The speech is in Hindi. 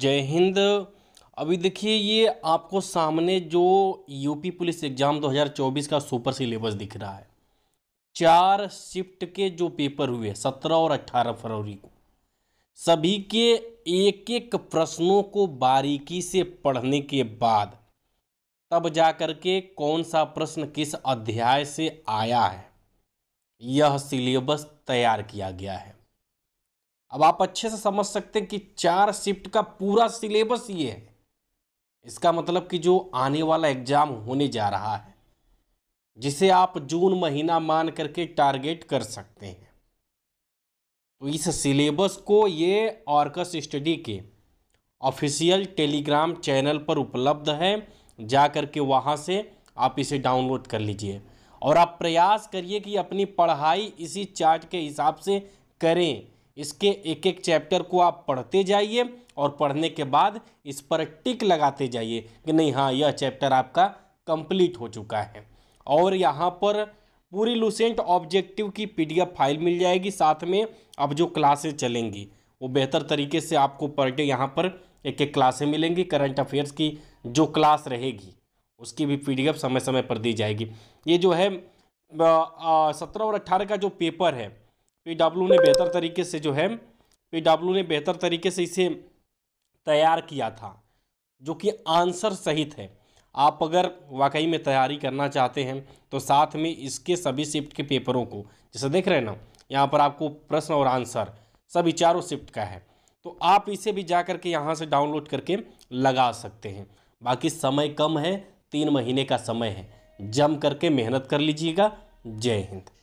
जय हिंद अभी देखिए ये आपको सामने जो यूपी पुलिस एग्ज़ाम 2024 का सुपर सिलेबस दिख रहा है चार शिफ्ट के जो पेपर हुए सत्रह और अट्ठारह फरवरी को सभी के एक एक प्रश्नों को बारीकी से पढ़ने के बाद तब जा कर के कौन सा प्रश्न किस अध्याय से आया है यह सिलेबस तैयार किया गया है अब आप अच्छे से समझ सकते हैं कि चार शिफ्ट का पूरा सिलेबस ये है इसका मतलब कि जो आने वाला एग्ज़ाम होने जा रहा है जिसे आप जून महीना मान करके टारगेट कर सकते हैं तो इस सिलेबस को ये ऑर्कस स्टडी के ऑफिशियल टेलीग्राम चैनल पर उपलब्ध है जा कर के वहाँ से आप इसे डाउनलोड कर लीजिए और आप प्रयास करिए कि अपनी पढ़ाई इसी चार्ट के हिसाब से करें इसके एक एक चैप्टर को आप पढ़ते जाइए और पढ़ने के बाद इस पर टिक लगाते जाइए कि नहीं हाँ यह चैप्टर आपका कंप्लीट हो चुका है और यहाँ पर पूरी लूसेंट ऑब्जेक्टिव की पीडीएफ फाइल मिल जाएगी साथ में अब जो क्लासेस चलेंगी वो बेहतर तरीके से आपको पर डे यहाँ पर एक एक क्लासें मिलेंगी करंट अफेयर्स की जो क्लास रहेगी उसकी भी पी समय समय पर दी जाएगी ये जो है सत्रह और अट्ठारह का जो पेपर है पी डब्ल्यू ने बेहतर तरीके से जो है पी डब्ल्यू ने बेहतर तरीके से इसे तैयार किया था जो कि आंसर सहित है आप अगर वाकई में तैयारी करना चाहते हैं तो साथ में इसके सभी शिफ्ट के पेपरों को जैसे देख रहे हैं ना यहाँ पर आपको प्रश्न और आंसर सभी चारों शिफ्ट का है तो आप इसे भी जा करके यहाँ से डाउनलोड करके लगा सकते हैं बाकी समय कम है तीन महीने का समय है जम करके मेहनत कर लीजिएगा जय हिंद